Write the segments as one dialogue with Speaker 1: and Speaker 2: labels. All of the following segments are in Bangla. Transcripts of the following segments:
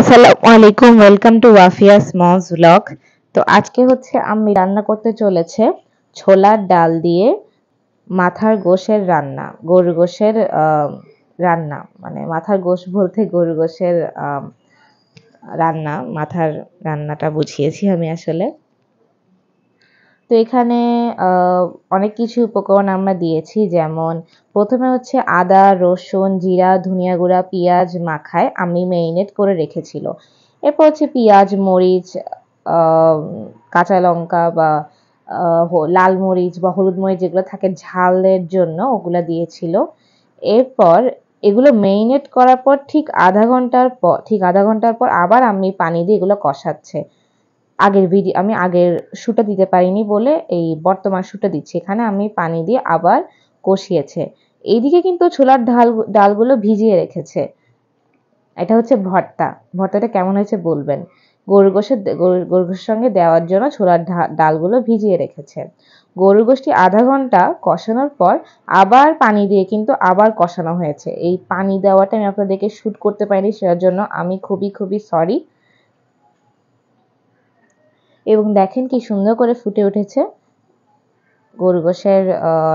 Speaker 1: আসসালামু আলাইকুম welcome to Wafia smalls blog তো আজকে হচ্ছে আমি রান্না করতে চলেছে ছোলার ডাল দিয়ে মাথার গোশের রান্না গরু গোশের রান্না মানে মাথার গোশ বলতে গরু গোশের রান্না মাথার রান্নাটা বুঝিয়েছি আমি আসলে তো এখানে অনেক কিছু উপকরণ আমরা দিয়েছি যেমন প্রথমে হচ্ছে আদা রসুন জিরা ধনিয়া গুঁড়া পেঁয়াজ মাখায় আমি মেরিনেট করে রেখেছিল এরপর হচ্ছে পেঁয়াজ মরিচ কাঁচা লঙ্কা বা লাল মরিচ বা হলুদ মরিচ যেগুলো থাকে ঝালের জন্য ওগুলো দিয়েছিল এরপর এগুলো মেরিনেট করার পর ঠিক আধা ঘন্টার পর ঠিক আধা ঘন্টার পর আবার আমি পানি দিয়ে এগুলো কষাচ্ছে আগের ভিডিও আমি আগের শুটা দিতে পারিনি বলে এই বর্তমান শুটা দিচ্ছি এখানে আমি পানি দিয়ে আবার কষিয়েছে এইদিকে কিন্তু ছোলার ডাল ডালগুলো ভিজিয়ে রেখেছে এটা হচ্ছে ভর্তা ভর্তাটা কেমন হয়েছে বলবেন গরুর গোশের গরুর গোশের সঙ্গে দেওয়ার জন্য ছোলার ডালগুলো ভিজিয়ে রেখেছে গরুর গোষ্ঠী আধা ঘন্টা কষানোর পর আবার পানি দিয়ে কিন্তু আবার কষানো হয়েছে এই পানি দেওয়াটা আমি আপনাদেরকে শ্যুট করতে পারিনি সেটার জন্য আমি খুবই খুবই সরি এবং দেখেন কি সুন্দর করে ফুটে উঠেছে গরু গোশের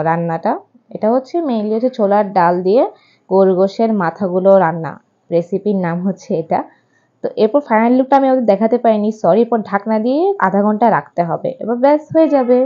Speaker 1: রান্নাটা এটা হচ্ছে মেইনলি হচ্ছে ছোলার ডাল দিয়ে গরু গোশের মাথাগুলো রান্না রেসিপির নাম হচ্ছে এটা তো এরপর ফাইনাল লুকটা আমি ওদের দেখাতে পারিনি সরি এরপর ঢাকনা দিয়ে আধা ঘন্টা রাখতে হবে এবার ব্যাস হয়ে যাবে